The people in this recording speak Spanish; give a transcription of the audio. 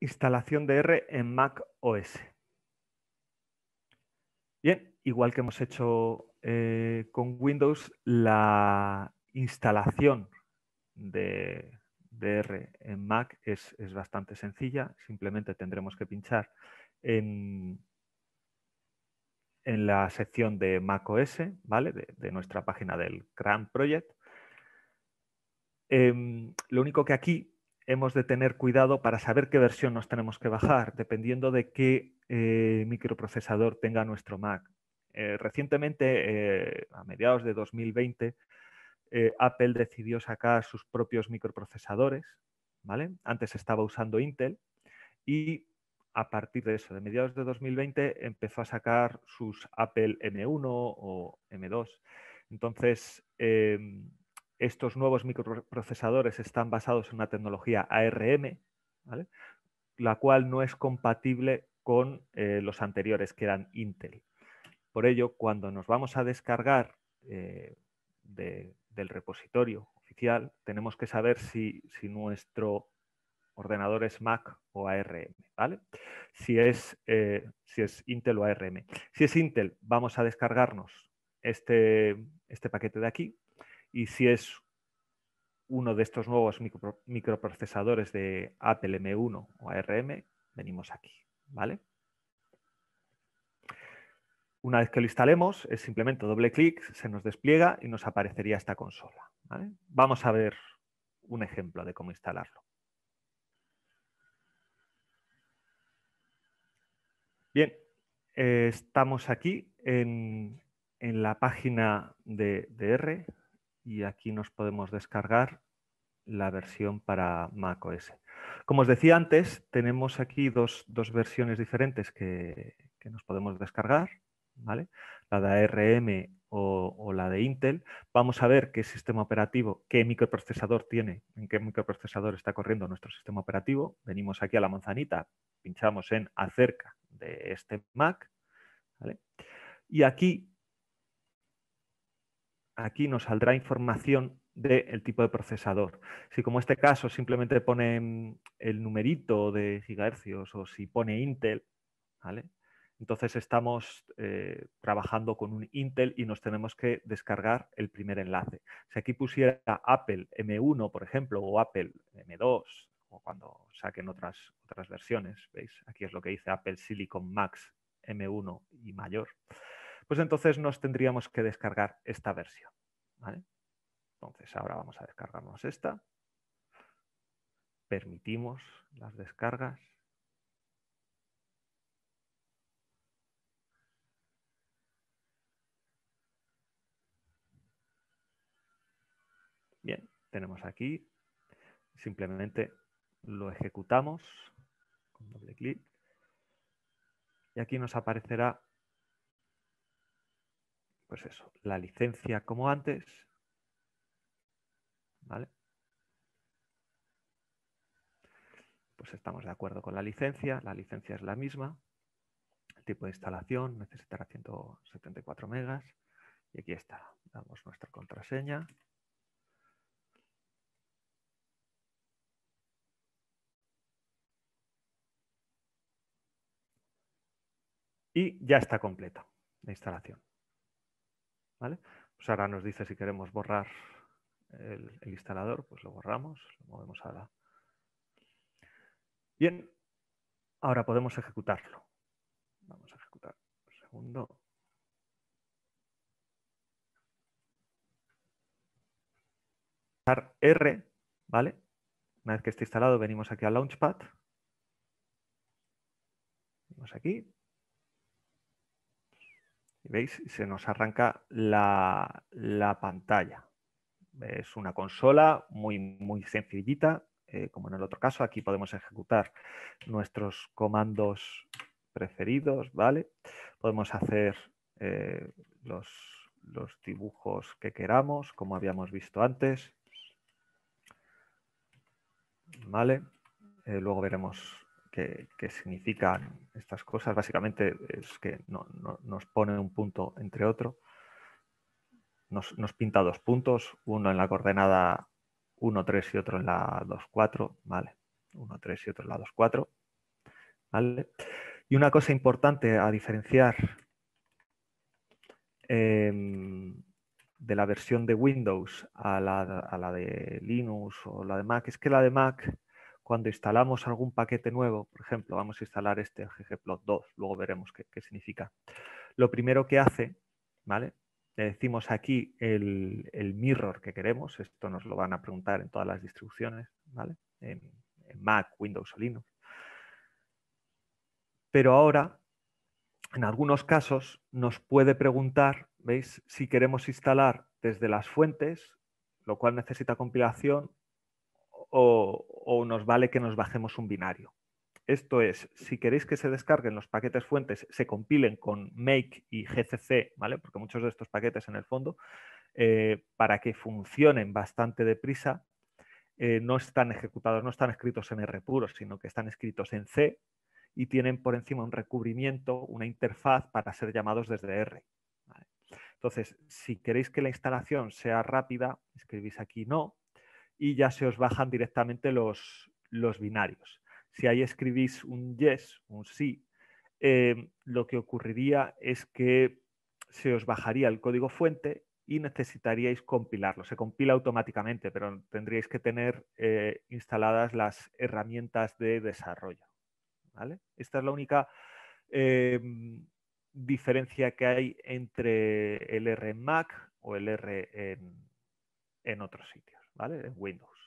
instalación de R en Mac OS. Bien, igual que hemos hecho eh, con Windows, la instalación de, R en Mac es, bastante sencilla. Simplemente tendremos que pinchar en, en la sección de Mac OS, ¿vale? De, nuestra página del CRAN Project. Em, lo único que aquí hemos de tener cuidado para saber qué versión nos tenemos que bajar, dependiendo de qué eh, microprocesador tenga nuestro Mac. Eh, recientemente, eh, a mediados de 2020, Apple decidió sacar sus propios microprocesadores. ¿vale? Antes estaba usando Intel y a partir de eso, de mediados de 2020, empezó a sacar sus Apple M1 o M2. Entonces, em, estos nuevos microprocesadores están basados en una tecnología ARM, la cual no es compatible con eh, los anteriores que eran Intel. Por ello, cuando nos vamos a descargar eh, del repositorio oficial, tenemos que saber si, nuestro ordenador es Mac o ARM, eh, Si es, Intel o ARM. Si es Intel, vamos a descargarnos este, este paquete de aquí, y si es uno de estos nuevos microprocesadores de Apple M1 o ARM, venimos aquí, ¿vale? Una vez que lo instalemos, es simplemente doble clic, se nos despliega y nos aparecería esta consola. Vamos a ver un ejemplo de cómo instalarlo. Bien, eh, estamos aquí en, la página de, de R, y aquí nos podemos descargar la versión para macOS. Como os decía antes, tenemos aquí dos, dos versiones diferentes que, nos podemos descargar, ¿vale? la de ARM o, la de Intel. Vamos a ver qué sistema operativo, qué microprocesador tiene, en qué microprocesador está corriendo nuestro sistema operativo. Venimos aquí a la manzanita, pinchamos en acerca de este Mac. Y aquí aquí nos saldrá información del tipo de procesador. Si como este caso simplemente pone mm, el numerito de gigahercios o si pone Intel, ¿vale? entonces estamos eh, trabajando con un Intel y nos tenemos que descargar el primer enlace. Si aquí pusiera Apple M1, por ejemplo, o Apple M2, o cuando saquen otras, otras versiones, ¿veis? Aquí es lo que dice Apple Silicon Max M1 y mayor pues entonces nos tendríamos que descargar esta versión. Entonces ahora vamos a descargarnos esta. Permitimos las descargas. Bien, tenemos aquí. Simplemente lo ejecutamos con doble clic. Y aquí nos aparecerá pues eso, la licencia como antes, ¿vale? Pues estamos de acuerdo con la licencia, la licencia es la misma, el tipo de instalación necesitará 174 megas y aquí está, damos nuestra contraseña. Y ya está completa la instalación. Pues ahora nos dice si queremos borrar el, instalador, pues lo borramos, lo movemos a la... Bien, ahora podemos ejecutarlo. Vamos a ejecutar un segundo. R, ¿vale? Una vez que esté instalado, venimos aquí al Launchpad. Venimos aquí, ¿Veis? Se nos arranca la, pantalla. Es una consola muy, muy sencillita, eh, como en el otro caso. Aquí podemos ejecutar nuestros comandos preferidos, ¿vale? Podemos hacer eh, los, dibujos que queramos, como habíamos visto antes. ¿Vale? Eh, luego veremos que, significan estas cosas. Básicamente es que no, nos pone un punto entre otro. Nos, pinta dos puntos, uno en la coordenada 1, 3 y otro en la 2, 4, ¿vale? 1, 3 y otro en la 2, 4, ¿vale? Y una cosa importante a diferenciar em, de la versión de Windows a la, a la, de Linux o la de Mac es que la de Mac cuando instalamos algún paquete nuevo, por ejemplo, vamos a instalar este ggplot2, luego veremos qué, significa. Lo primero que hace, ¿vale? Le decimos aquí el, mirror que queremos, esto nos lo van a preguntar en todas las distribuciones, ¿vale? En, en Mac, Windows o Linux. Pero ahora, en algunos casos, nos puede preguntar, ¿veis? Si queremos instalar desde las fuentes, lo cual necesita compilación, o, nos vale que nos bajemos un binario. Esto es, si queréis que se descarguen los paquetes fuentes, se compilen con make y gcc, ¿vale? Porque muchos de estos paquetes en el fondo, eh, para que funcionen bastante deprisa, eh, no están ejecutados, no están escritos en R puro, sino que están escritos en C y tienen por encima un recubrimiento, una interfaz para ser llamados desde R. Entonces, si queréis que la instalación sea rápida, escribís aquí no, y ya se os bajan directamente los, los binarios. Si ahí escribís un yes, un sí, eh, lo que ocurriría es que se os bajaría el código fuente y necesitaríais compilarlo. Se compila automáticamente, pero tendríais que tener eh, instaladas las herramientas de desarrollo. ¿vale? Esta es la única em, diferencia que hay entre el R en Mac o el R en, en otro sitio. ¿vale? es Windows.